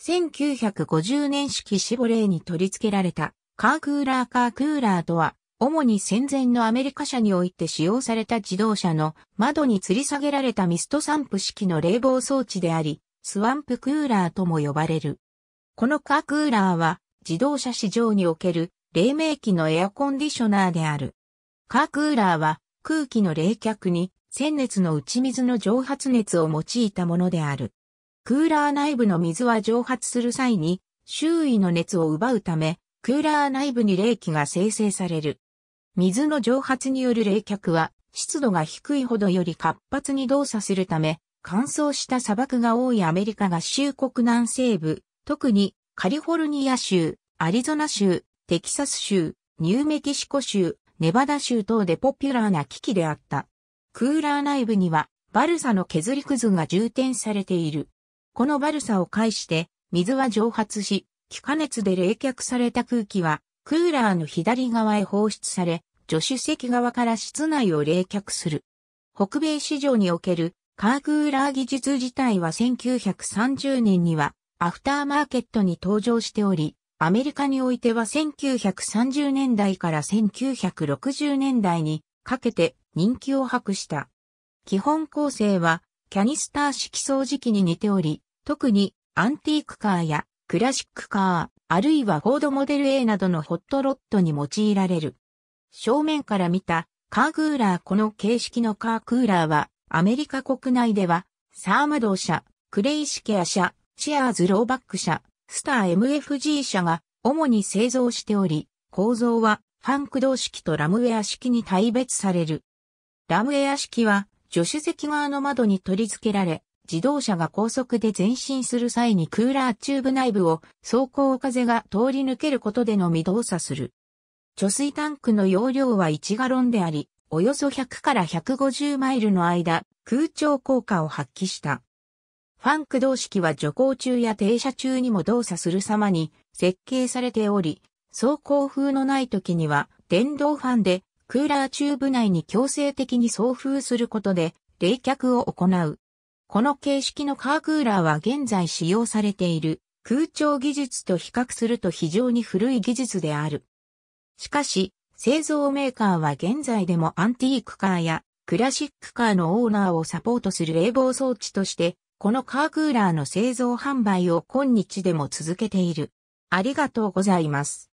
1950年式シボレーに取り付けられたカークーラーカークーラーとは、主に戦前のアメリカ車において使用された自動車の窓に吊り下げられたミスト散布式の冷房装置であり、スワンプクーラーとも呼ばれる。このカークーラーは自動車市場における黎明期のエアコンディショナーである。カークーラーは空気の冷却に鮮熱の打ち水の蒸発熱を用いたものである。クーラー内部の水は蒸発する際に周囲の熱を奪うため、クーラー内部に冷気が生成される。水の蒸発による冷却は湿度が低いほどより活発に動作するため、乾燥した砂漠が多いアメリカ合衆国南西部、特にカリフォルニア州、アリゾナ州、テキサス州、ニューメキシコ州、ネバダ州等でポピュラーな機器であった。クーラー内部にはバルサの削りくずが充填されている。このバルサを介して、水は蒸発し、気化熱で冷却された空気は、クーラーの左側へ放出され、助手席側から室内を冷却する。北米市場におけるカークーラー技術自体は1930年にはアフターマーケットに登場しており、アメリカにおいては1930年代から1960年代にかけて人気を博した。基本構成はキャニスター式掃除機に似ており、特にアンティークカーやクラシックカー、あるいはフォードモデル A などのホットロットに用いられる。正面から見たカークーラーこの形式のカークーラーはアメリカ国内ではサーマド社、クレイシケア社、チアーズローバック社、スター MFG 社が主に製造しており、構造はファン駆動式とラムウェア式に大別される。ラムウェア式は助手席側の窓に取り付けられ、自動車が高速で前進する際にクーラーチューブ内部を走行風が通り抜けることでのみ動作する。貯水タンクの容量は1ガロンであり、およそ100から150マイルの間、空調効果を発揮した。ファン駆動式は徐行中や停車中にも動作する様に設計されており、走行風のない時には電動ファンでクーラーチューブ内に強制的に送風することで冷却を行う。この形式のカークーラーは現在使用されている空調技術と比較すると非常に古い技術である。しかし、製造メーカーは現在でもアンティークカーやクラシックカーのオーナーをサポートする冷房装置として、このカークーラーの製造販売を今日でも続けている。ありがとうございます。